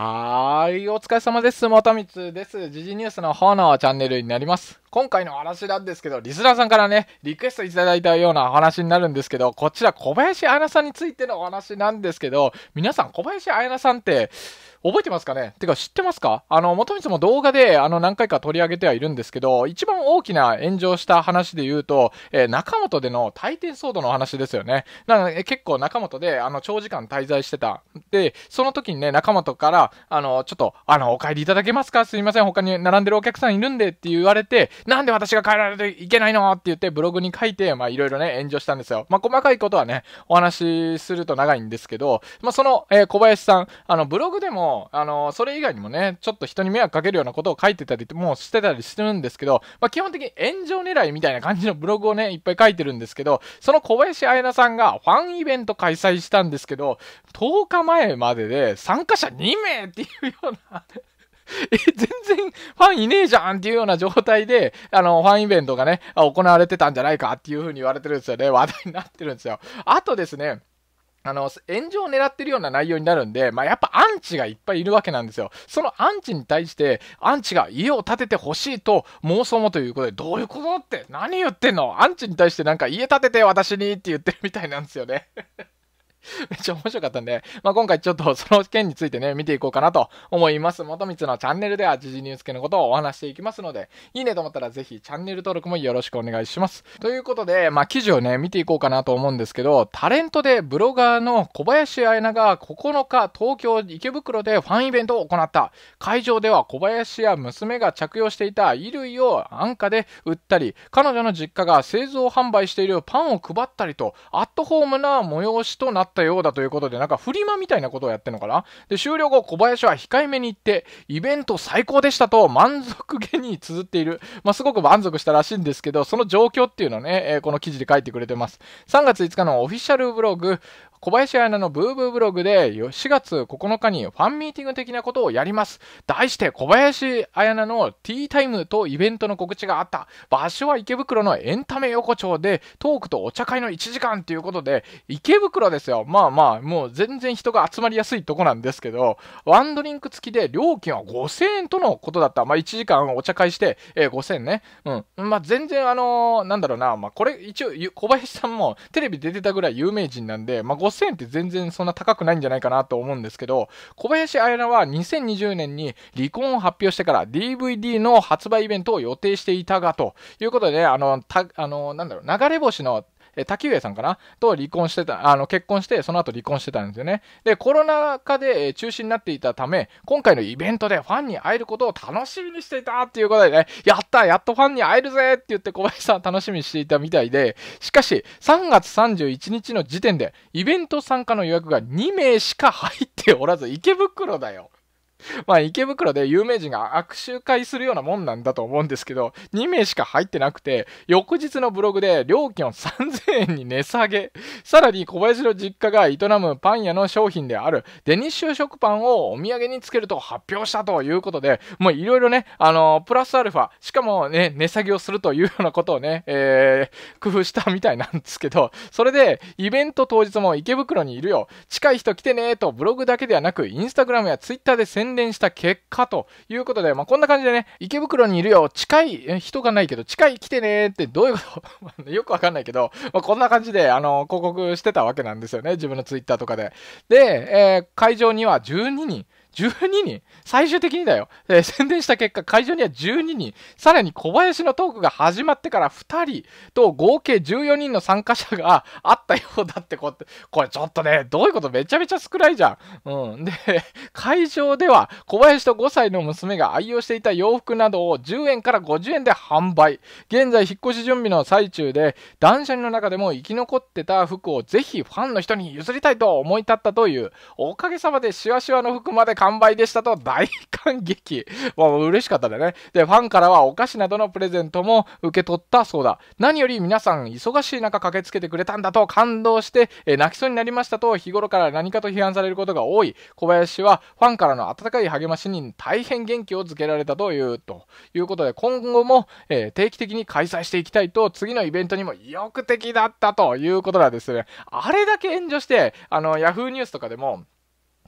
はーい、お疲れ様です。元光です。時事ニュースの方のチャンネルになります。今回の話なんですけど、リスナーさんからね、リクエストいただいたようなお話になるんですけど、こちら小林彩菜さんについてのお話なんですけど、皆さん小林彩菜さんって、覚えてますかねてか知ってますかあの、元とも動画であの何回か取り上げてはいるんですけど、一番大きな炎上した話で言うと、えー、中本での大抵騒動の話ですよね。だか結構中本であの長時間滞在してた。で、その時にね、中本から、あの、ちょっと、あの、お帰りいただけますかすいません、他に並んでるお客さんいるんでって言われて、なんで私が帰られていけないのって言ってブログに書いて、まあいろいろね、炎上したんですよ。まあ細かいことはね、お話しすると長いんですけど、まあその、えー、小林さん、あの、ブログでもも、あの、それ以外にもね、ちょっと人に迷惑かけるようなことを書いてたりもしてたりしてるんですけど、まあ、基本的に炎上狙いみたいな感じのブログをね、いっぱい書いてるんですけど、その小林彩菜さんがファンイベント開催したんですけど、10日前までで参加者2名っていうような え、全然ファンいねえじゃんっていうような状態で、あの、ファンイベントがね、行われてたんじゃないかっていう風に言われてるんですよね。話題になってるんですよ。あとですね、あの、炎上を狙ってるような内容になるんで、まあ、やっぱアンチがいっぱいいるわけなんですよ。そのアンチに対して、アンチが家を建ててほしいと妄想もということで、どういうことって何言ってんのアンチに対してなんか家建てて私にって言ってるみたいなんですよね めっちゃ面白かったんで、まあ、今回ちょっとその件についてね、見ていこうかなと思います。元光のチャンネルでは時事ニュース系のことをお話していきますので、いいねと思ったらぜひチャンネル登録もよろしくお願いします。ということで、まあ、記事をね、見ていこうかなと思うんですけど、タレントでブロガーの小林彩菜が9日東京池袋でファンイベントを行った。会場では小林や娘が着用していた衣類を安価で売ったり、彼女の実家が製造販売しているパンを配ったりと、アットホームな催しとなったったようだということで、なんかフリマみたいなことをやってんのかなで、終了後、小林は控えめに言って、イベント最高でしたと満足げに綴っている。まあ、すごく満足したらしいんですけど、その状況っていうのをね、えー、この記事で書いてくれてます。3月5日のオフィシャルブログ、小林彩菜のブーブーブログで4月9日にファンミーティング的なことをやります。題して小林彩菜のティータイムとイベントの告知があった。場所は池袋のエンタメ横丁でトークとお茶会の1時間ということで、池袋ですよ。まあまあ、もう全然人が集まりやすいとこなんですけど、ワンドリンク付きで料金は5000円とのことだった。まあ1時間お茶会して、えー、5000円ね。うん。まあ全然あのー、なんだろうな、まあこれ一応小林さんもテレビ出てたぐらい有名人なんで、まあ5000 5000円って全然そんな高くないんじゃないかなと思うんですけど、小林彩菜は2020年に離婚を発表してから DVD の発売イベントを予定していたがということで、あの、たあのなんだろう、流れ星のえ滝上さんかなと離婚してた、あの、結婚して、その後離婚してたんですよね。で、コロナ禍で中止になっていたため、今回のイベントでファンに会えることを楽しみにしていたっていうことでね、やったやっとファンに会えるぜって言って小林さん楽しみにしていたみたいで、しかし、3月31日の時点で、イベント参加の予約が2名しか入っておらず、池袋だよ。まあ、池袋で有名人が握手会するようなもんなんだと思うんですけど、2名しか入ってなくて、翌日のブログで料金を3000円に値下げ。さらに小林の実家が営むパン屋の商品であるデニッシュ食パンをお土産につけると発表したということで、もういろいろね、あのプラスアルファ、しかもね、値下げをするというようなことをね、え工夫したみたいなんですけど、それで、イベント当日も池袋にいるよ。近い人来てねとブログだけではなく、インスタグラムやツイッターで宣宣伝した結果ということで、まあ、こんな感じでね、池袋にいるよ、近い、人がないけど、近い来てねってどういうこと よくわかんないけど、まあ、こんな感じで、あの、広告してたわけなんですよね、自分のツイッターとかで。で、えー、会場には12人、12人最終的にだよ、えー、宣伝した結果、会場には12人、さらに小林のトークが始まってから2人と合計14人の参加者があったようだってここれちょっとね、どういうことめちゃめちゃ少ないじゃん。うん。で、会場では小林と5歳の娘が愛用していた洋服などを10円から50円で販売。現在、引っ越し準備の最中で、断捨離の中でも生き残ってた服をぜひファンの人に譲りたいと思い立ったという、おかげさまでシワシワの服まで完売でしたと大感激。う嬉しかったね。で、ファンからはお菓子などのプレゼントも受け取ったそうだ。何より皆さん忙しい中駆けつけてくれたんだと感動して、え泣きそうになりましたと日頃から何かと批判されることが多い。小林はファンからの温かい励ましに大変元気をつけられたという、ということで、今後も、え定期的に開催していきたいと、次のイベントにも意欲的だったということなんですね。あれだけ炎上して、あの、Yahoo ニュースとかでも、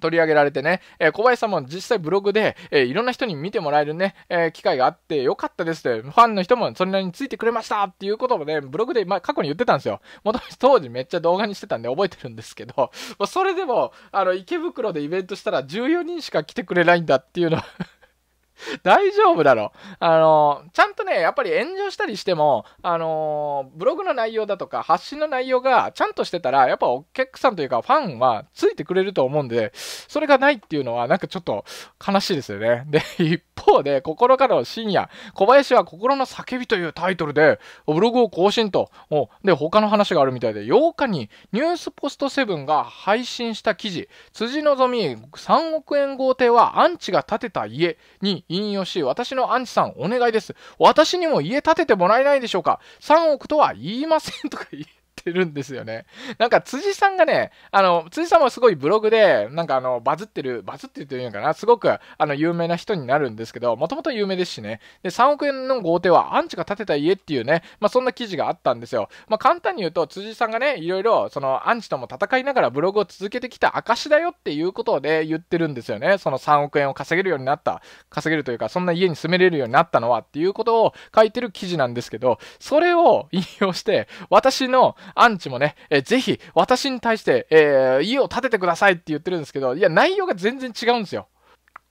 取り上げられてね、えー、小林さんも実際ブログで、えー、いろんな人に見てもらえるね、えー、機会があってよかったですって、ファンの人もそれなりについてくれましたっていうこともね、ブログで、まあ、過去に言ってたんですよ。もと当時めっちゃ動画にしてたんで覚えてるんですけど、まあ、それでも、あの、池袋でイベントしたら14人しか来てくれないんだっていうの 大丈夫だろ。あの、ちゃんとね、やっぱり炎上したりしても、あの、ブログの内容だとか、発信の内容がちゃんとしてたら、やっぱお客さんというか、ファンはついてくれると思うんで、それがないっていうのは、なんかちょっと悲しいですよね。で、一方で、心からの深夜、小林は心の叫びというタイトルで、ブログを更新と、で、他の話があるみたいで、8日にニュースポスト7が配信した記事、辻希美3億円豪邸はアンチが建てた家に、引用し、私のアンチさん、お願いです。私にも家建ててもらえないでしょうか ?3 億とは言いませんとか言ってるんですよね。なんか辻さんがね、あの、辻さんもすごいブログで、なんかあの、バズってる、バズってるというのかな、すごく、あの、有名な人になるんですけど、もともと有名ですしね。で、3億円の豪邸はアンチが建てた家っていうね、まあ、そんな記事があったんですよ。まあ、簡単に言うと、辻さんがね、いろいろ、その、アンチとも戦いながらブログを続けてきた証だよっていうことで言ってるんですよね。その3億円を稼げるようになった、稼げるというか、そんな家に住めれるようになったのはっていうことを書いてる記事なんですけど、それを引用して、私のアンチもね、えー、ぜひ私に対して、えー、家を建ててくださいって言ってるんですけど、いや、内容が全然違うんですよ。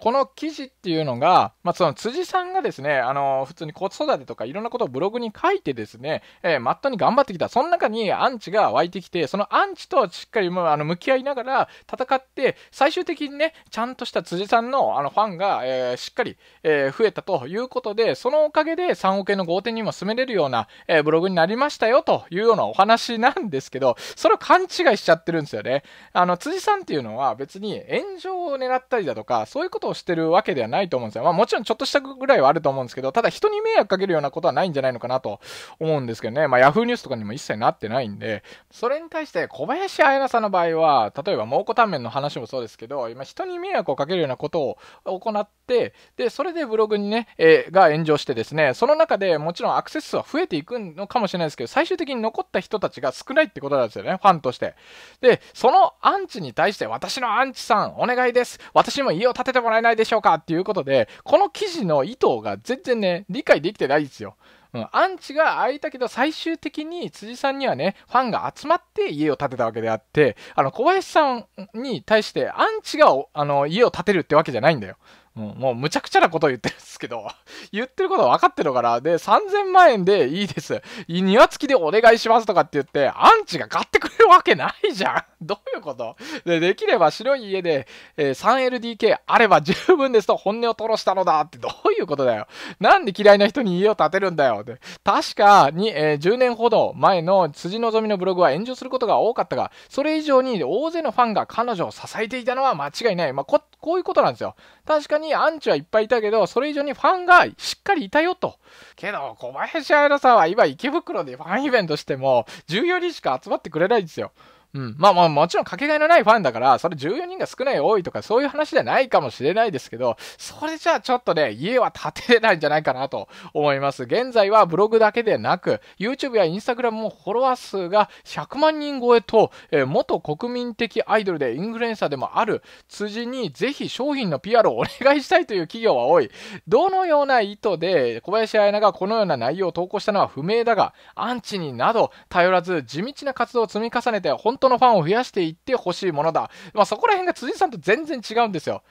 この記事っていうのが、まあ、その辻さんがですね、あの、普通に子育てとかいろんなことをブログに書いてですね、えー、まっとに頑張ってきた。その中にアンチが湧いてきて、そのアンチとしっかり、まあ、あの、向き合いながら戦って、最終的にね、ちゃんとした辻さんの、あの、ファンが、えー、しっかり、えー、増えたということで、そのおかげで3億円の豪邸にも進めれるような、えブログになりましたよ、というようなお話なんですけど、それを勘違いしちゃってるんですよね。あの、辻さんっていうのは別に炎上を狙ったりだとか、そういうことををしてるわけではないと思うんですよ。まあもちろんちょっとしたぐらいはあると思うんですけど、ただ人に迷惑かけるようなことはないんじゃないのかなと思うんですけどね。まあ Yahoo ニュースとかにも一切なってないんで、それに対して小林彩菜さんの場合は、例えば蒙古タンメンの話もそうですけど、今人に迷惑をかけるようなことを行って、で、それでブログにね、えー、が炎上してですね、その中でもちろんアクセス数は増えていくのかもしれないですけど、最終的に残った人たちが少ないってことなんですよね、ファンとして。で、そのアンチに対して私のアンチさん、お願いです。私も家を建ててもらえないでしょうかっていうことで、この記事の意図が全然ね、理解できてないですよ。うん、アンチが開いたけど、最終的に辻さんにはね、ファンが集まって家を建てたわけであって、あの、小林さんに対して、アンチが、あの、家を建てるってわけじゃないんだよ。うん、もうむちゃくちゃなことを言ってるんですけど、言ってること分かってるから、で、3000万円でいいです。庭付きでお願いしますとかって言って、アンチが買ってくれるわけないじゃん。どういうことで、できれば白い家で、えー、3LDK あれば十分ですと本音を吐露したのだってどういうことだよ。なんで嫌いな人に家を建てるんだよって。確かに、えー、10年ほど前の辻望美のブログは炎上することが多かったが、それ以上に大勢のファンが彼女を支えていたのは間違いない。まあ、こっこういうことなんですよ。確かにアンチはいっぱいいたけど、それ以上にファンがしっかりいたよと。けど、小林彩さんは今池袋でファンイベントしても、14人しか集まってくれないんですよ。うん。まあまあ、もちろんかけがえのないファンだから、それ14人が少ない多いとかそういう話じゃないかもしれないですけど、それじゃあちょっとね、家は建てれないんじゃないかなと思います。現在はブログだけでなく、YouTube や Instagram もフォロワー数が100万人超えと、えー、元国民的アイドルでインフルエンサーでもある辻に、ぜひ商品の PR をお願いしたいという企業は多い。どのような意図で小林彩奈がこのような内容を投稿したのは不明だが、アンチになど頼らず地道な活動を積み重ねて、本当のファンを増やしていってほしいものだ。まあ、そこら辺が辻さんと全然違うんですよ。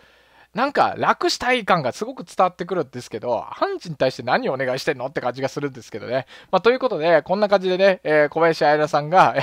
なんか楽したい感がすごく伝わってくるんですけど、ハンに対して何をお願いしてんのって感じがするんですけどね。まあ、ということで、こんな感じでね、えー、小林彩菜さんが、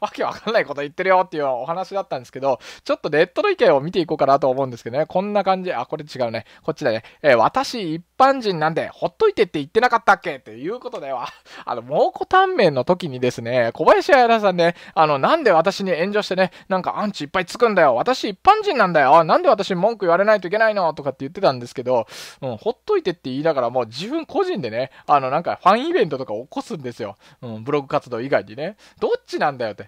わけわかんないこと言ってるよっていうお話だったんですけど、ちょっとネットの意見を見ていこうかなと思うんですけどね、こんな感じ、あ、これ違うね、こっちだね、えー、私一般人なんで、ほっといてって言ってなかったっけっていうことでは、あの、蒙古タンメンの時にですね、小林彩さんね、あの、なんで私に炎上してね、なんかアンチいっぱいつくんだよ、私一般人なんだよ、なんで私文句言われないといけないのとかって言ってたんですけど、うん、ほっといてって言いながら、もう自分個人でね、あの、なんかファンイベントとか起こすんですよ。うん、ブログ活動以外にね。どっちなんだよって。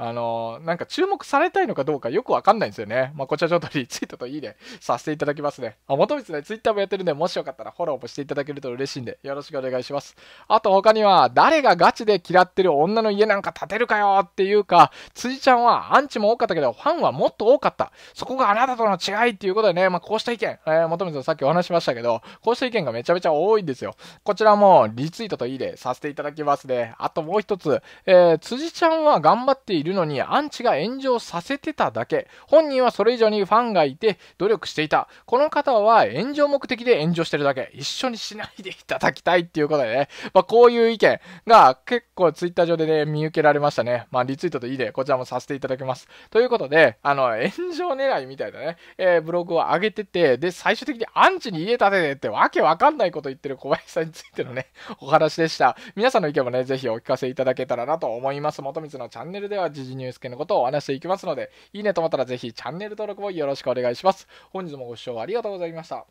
あの、なんか注目されたいのかどうかよくわかんないんですよね。まあ、こちらちょっとリツイートといいね、させていただきますね。あ、元光ね、ツイッターもやってるんで、もしよかったらフォローもしていただけると嬉しいんで、よろしくお願いします。あと他には、誰がガチで嫌ってる女の家なんか建てるかよっていうか、辻ちゃんはアンチも多かったけど、ファンはもっと多かった。そこがあなたとの違いっていうことでね、まあ、こうした意見、えー、元光さんさっきお話しましたけど、こうした意見がめちゃめちゃ多いんですよ。こちらもリツイートといいね、させていただきますね。あともう一つ、えー、辻ちゃんは頑張っているいるのにアンチが炎上させてただけ。本人はそれ以上にファンがいて努力していた。この方は炎上目的で炎上してるだけ。一緒にしないでいただきたいっていうことでね。まあ、こういう意見が結構 twitter 上でね、見受けられましたね。まあ、リツイートといいで、こちらもさせていただきます。ということで、あの、炎上狙いみたいなね、えー、ブログを上げてて、で、最終的にアンチに家建ててってわけわかんないこと言ってる小林さんについてのね、お話でした。皆さんの意見もね、ぜひお聞かせいただけたらなと思います。元光のチャンネルでは時事ニュース系のことをお話していきますので、いいねと思ったらぜひチャンネル登録もよろしくお願いします。本日もご視聴ありがとうございました。